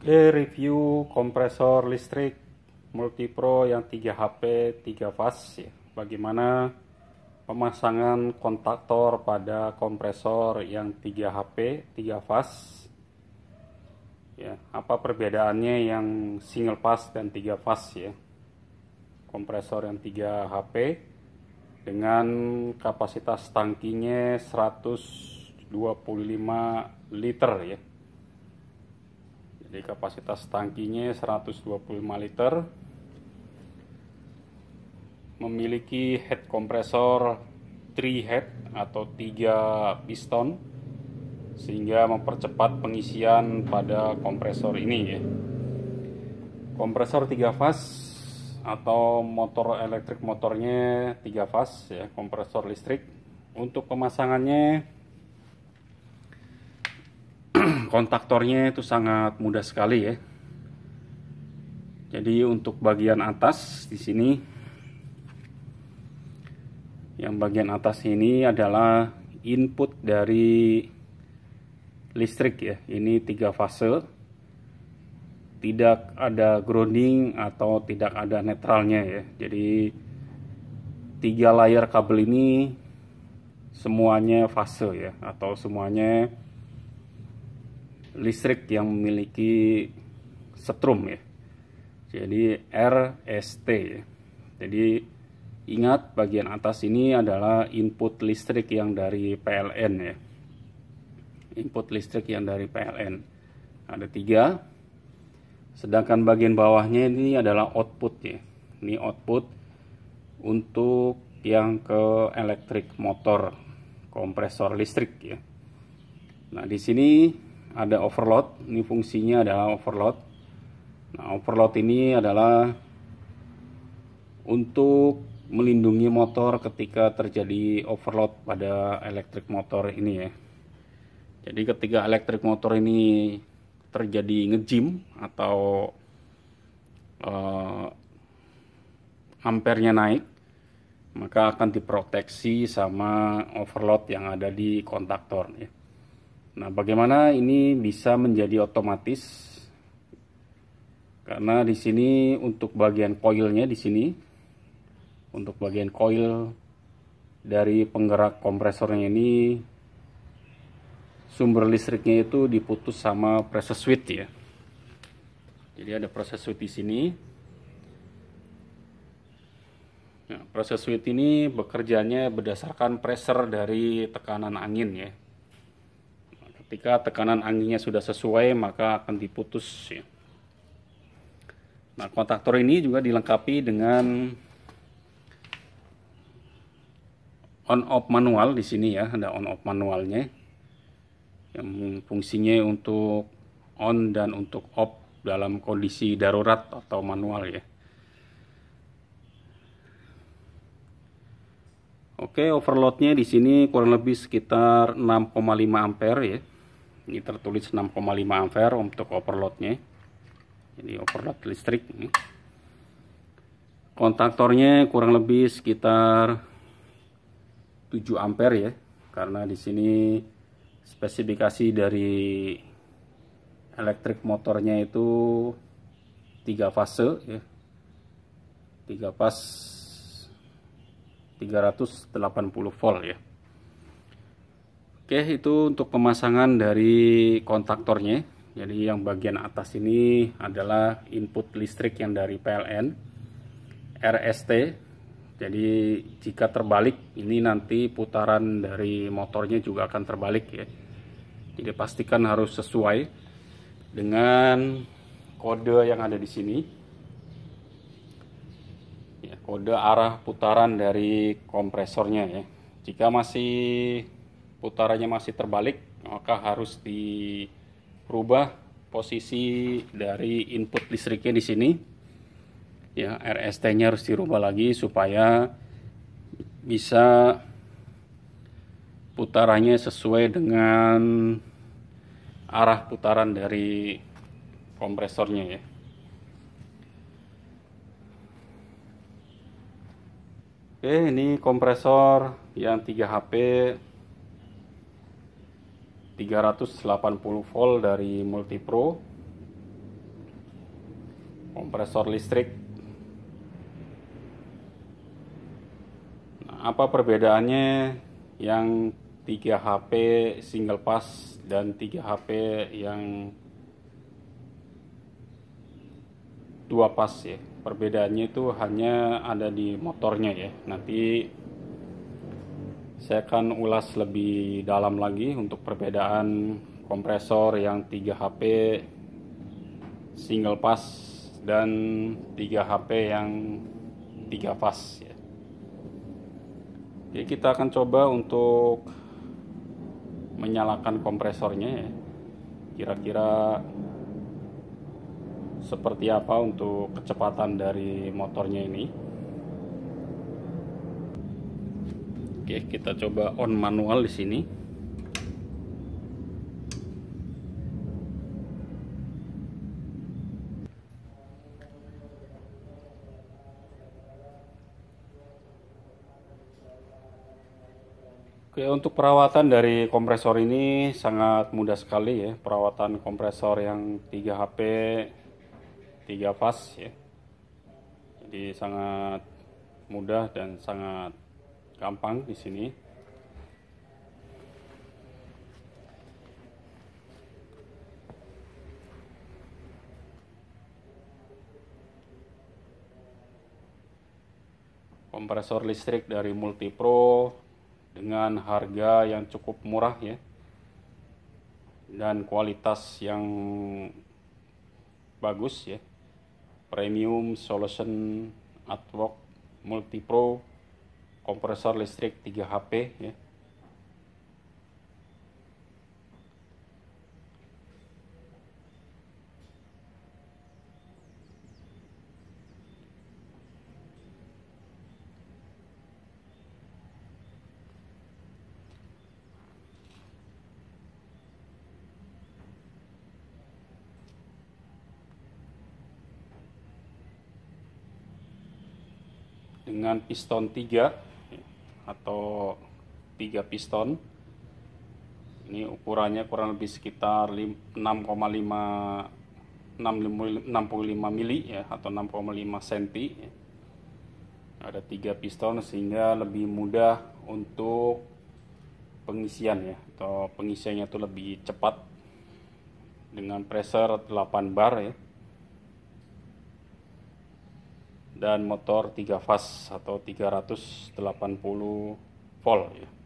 Oke, review kompresor listrik Multipro yang 3 HP 3 fast ya. Bagaimana pemasangan kontaktor pada kompresor yang 3 HP 3 fast? Ya, apa perbedaannya yang single fast dan 3 fast ya? Kompresor yang 3 HP dengan kapasitas tangkinya 125 liter ya jadi kapasitas tangkinya 125 liter memiliki head kompresor 3 head atau 3 piston sehingga mempercepat pengisian pada kompresor ini ya. Kompresor 3 fas atau motor elektrik motornya 3 fas ya, kompresor listrik. Untuk pemasangannya kontaktornya itu sangat mudah sekali ya jadi untuk bagian atas di sini yang bagian atas ini adalah input dari listrik ya ini tiga fase tidak ada grounding atau tidak ada netralnya ya jadi tiga layar kabel ini semuanya fase ya atau semuanya listrik yang memiliki setrum ya. Jadi RST ya. Jadi ingat bagian atas ini adalah input listrik yang dari PLN ya. Input listrik yang dari PLN. Ada tiga. Sedangkan bagian bawahnya ini adalah output ya. Ini output untuk yang ke elektrik motor kompresor listrik ya. Nah, di sini ada overload ini fungsinya adalah overload nah overload ini adalah untuk melindungi motor ketika terjadi overload pada elektrik motor ini ya jadi ketika elektrik motor ini terjadi ngejim atau uh, ampernya naik maka akan diproteksi sama overload yang ada di kontaktor ya. Nah, bagaimana ini bisa menjadi otomatis? Karena di sini untuk bagian koilnya di sini untuk bagian koil dari penggerak kompresornya ini sumber listriknya itu diputus sama pressure switch ya. Jadi ada pressure switch di sini. Nah, proses switch ini bekerjanya berdasarkan pressure dari tekanan angin ya. Ketika tekanan anginnya sudah sesuai, maka akan diputus. Ya. Nah, kontaktor ini juga dilengkapi dengan on off manual di sini ya, ada on off manualnya. Yang fungsinya untuk on dan untuk off dalam kondisi darurat atau manual ya. Oke, overloadnya di sini kurang lebih sekitar 6,5 ampere ya ini tertulis 6,5 ampere untuk overloadnya ini overload listrik kontaktornya kurang lebih sekitar 7 ampere ya karena di sini spesifikasi dari elektrik motornya itu tiga fase ya tiga pas 380 volt ya Oke, itu untuk pemasangan dari kontaktornya. Jadi yang bagian atas ini adalah input listrik yang dari PLN RST. Jadi jika terbalik ini nanti putaran dari motornya juga akan terbalik ya. Jadi pastikan harus sesuai dengan kode yang ada di sini. Ya, kode arah putaran dari kompresornya ya. Jika masih putarannya masih terbalik maka harus dirubah posisi dari input listriknya di sini ya RST-nya harus dirubah lagi supaya bisa putarannya sesuai dengan arah putaran dari kompresornya ya. Oke, ini kompresor yang 3 HP 380 volt dari Multipro kompresor listrik nah, apa perbedaannya yang 3 HP single pass dan 3 HP yang dua pas ya perbedaannya itu hanya ada di motornya ya nanti saya akan ulas lebih dalam lagi untuk perbedaan kompresor yang 3 HP single pass dan 3 HP yang 3 pass ya. Oke, kita akan coba untuk menyalakan kompresornya ya. Kira-kira seperti apa untuk kecepatan dari motornya ini. Oke, kita coba on manual di sini. Oke, untuk perawatan dari kompresor ini sangat mudah sekali ya. Perawatan kompresor yang 3 HP 3 fast ya. Jadi sangat mudah dan sangat gampang di sini. Kompresor listrik dari Multipro dengan harga yang cukup murah ya. Dan kualitas yang bagus ya. Premium Solution Atwork Multipro kompresor listrik 3 HP ya. dengan piston 3 atau tiga piston ini ukurannya kurang lebih sekitar 6,5 65 mili ya atau 6,5 cm ada tiga piston sehingga lebih mudah untuk pengisian ya atau pengisiannya itu lebih cepat dengan pressure 8 bar ya dan motor 3 fast atau 380 volt ya.